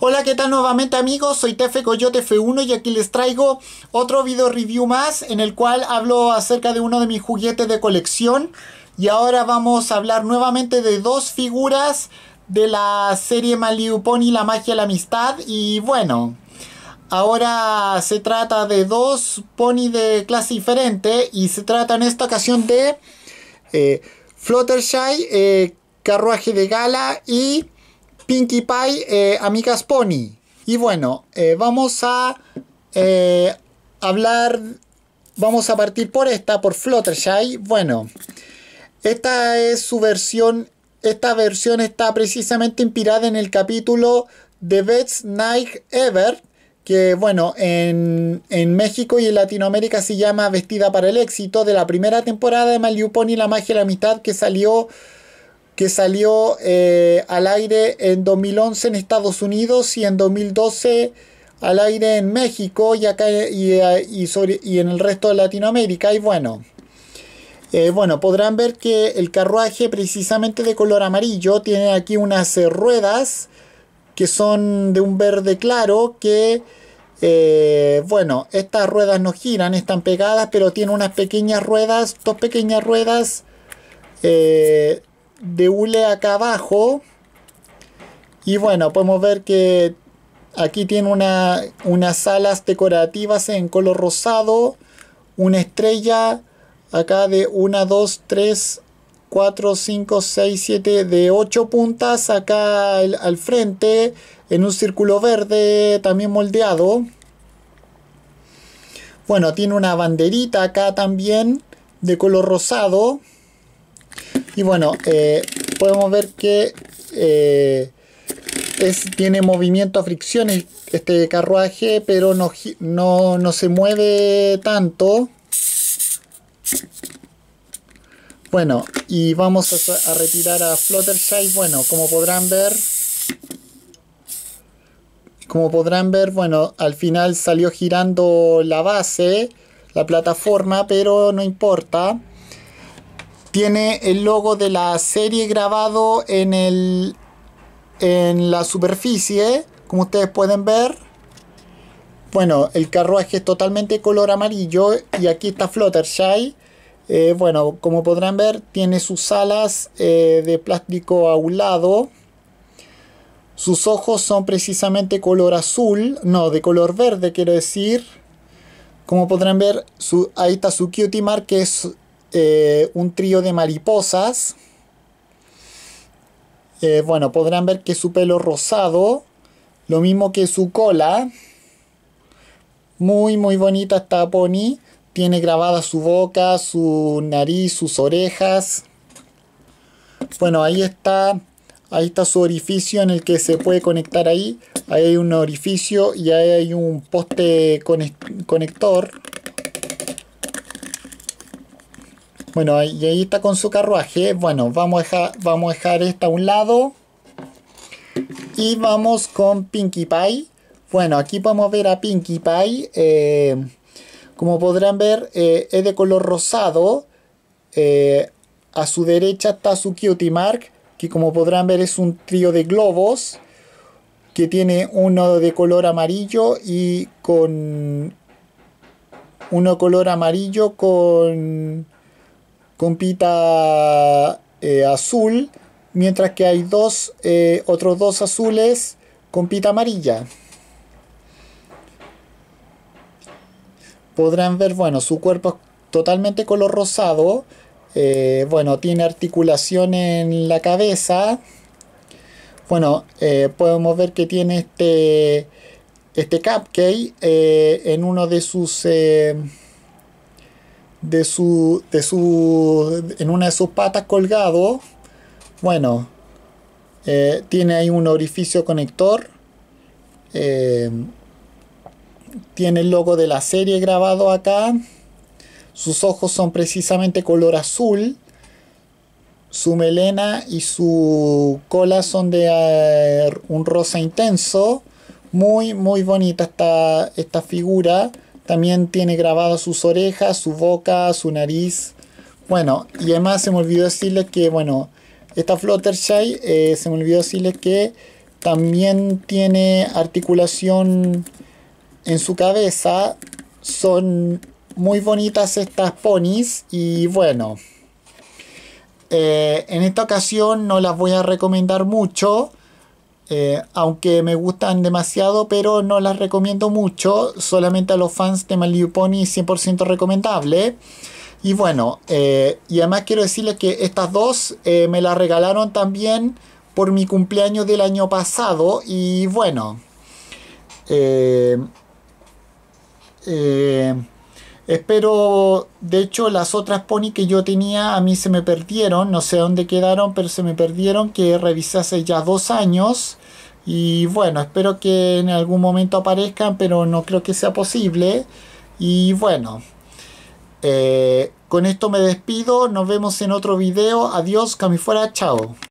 Hola, ¿qué tal nuevamente amigos? Soy Tefe Coyote F1 y aquí les traigo otro video review más en el cual hablo acerca de uno de mis juguetes de colección y ahora vamos a hablar nuevamente de dos figuras de la serie Malibu Pony La Magia la Amistad y bueno, ahora se trata de dos pony de clase diferente y se trata en esta ocasión de eh, Fluttershy, eh, Carruaje de Gala y... Pinkie Pie, eh, Amigas Pony. Y bueno, eh, vamos a eh, hablar, vamos a partir por esta, por Fluttershy. Bueno, esta es su versión, esta versión está precisamente inspirada en el capítulo The Best Night Ever, que bueno, en, México y en Latinoamérica se llama Vestida para el Éxito, de la primera temporada de My Pony, La Magia y la Amistad, que salió que salió eh, al aire en 2011 en Estados Unidos y en 2012 al aire en México y acá eh, y, en el resto de Latinoamérica y bueno eh, bueno podrán ver que el carruaje precisamente de color amarillo tiene aquí unas ruedas que son de un verde claro que bueno estas ruedas no giran están pegadas pero tiene unas pequeñas ruedas dos pequeñas ruedas de hule acá abajo y bueno podemos ver que aquí tiene una, unas alas decorativas en color rosado una estrella acá de 1, 2, 3, 4, 5, 6, 7 de 8 puntas acá al frente en un círculo verde también moldeado bueno tiene una banderita acá también de color rosado y bueno, eh, podemos ver que eh, tiene movimiento a fricciones este carruaje, pero no, no, se mueve tanto. Bueno, y vamos a, retirar a Fluttershy. Bueno, como podrán ver, como podrán ver, bueno, al final salió girando la base, la plataforma, pero no importa. Tiene el logo de la serie grabado en, en la superficie, como ustedes pueden ver. Bueno, el carruaje es totalmente color amarillo y aquí está Fluttershy. Eh, bueno, como podrán ver, tiene sus alas eh, de plástico lado. Sus ojos son precisamente color azul, no, de color verde quiero decir. Como podrán ver, su, ahí está su cutie mark que es eh, un trío de mariposas. Eh, bueno, podrán ver que su pelo rosado, lo mismo que su cola. Muy, muy bonita esta pony. Tiene grabada su boca, su nariz, sus orejas. Bueno, ahí está. Ahí está su orificio en el que se puede conectar ahí. Ahí hay un orificio y ahí hay un poste conector Bueno, y ahí está con su carruaje. Bueno, vamos a dejar, vamos a dejar esta a un lado. Y vamos con Pinkie Pie. Bueno, aquí podemos ver a Pinkie Pie. Eh, como podrán ver, eh, es de color rosado. Eh, a su derecha está su Cutie Mark, que como podrán ver es un trío de globos. Que tiene uno de color amarillo y con... Uno color amarillo con con pita eh, azul, mientras que hay dos, eh, otros dos azules con pita amarilla. Podrán ver, bueno, su cuerpo es totalmente color rosado. Eh, bueno, tiene articulación en la cabeza. Bueno, podemos ver que tiene este, este cupcake en uno de sus de su, en una de sus patas colgado, bueno, eh, tiene ahí un orificio conector, eh, tiene el logo de la serie grabado acá, sus ojos son precisamente color azul, su melena y su cola son de eh, un rosa intenso, muy muy bonita esta, esta figura. También tiene grabadas sus orejas, su boca, su nariz. Bueno, y además se me olvidó decirles que, bueno, esta Fluttershy eh, se me olvidó decirles que también tiene articulación en su cabeza. Son muy bonitas estas ponis y bueno, eh, en esta ocasión no las voy a recomendar mucho eh, aunque me gustan demasiado, pero no las recomiendo mucho. Solamente a los fans de My Pony 100% recomendable. Y bueno, eh, y además quiero decirles que estas dos eh, me las regalaron también por mi cumpleaños del año pasado. Y bueno, espero, de hecho, las otras pony que yo tenía a mí se me perdieron, no sé dónde quedaron, pero se me perdieron, que revisé hace ya dos años. Y bueno, espero que en algún momento aparezcan, pero no creo que sea posible. Y bueno, eh, con esto me despido. Nos vemos en otro video. Adiós, camifuera, chao.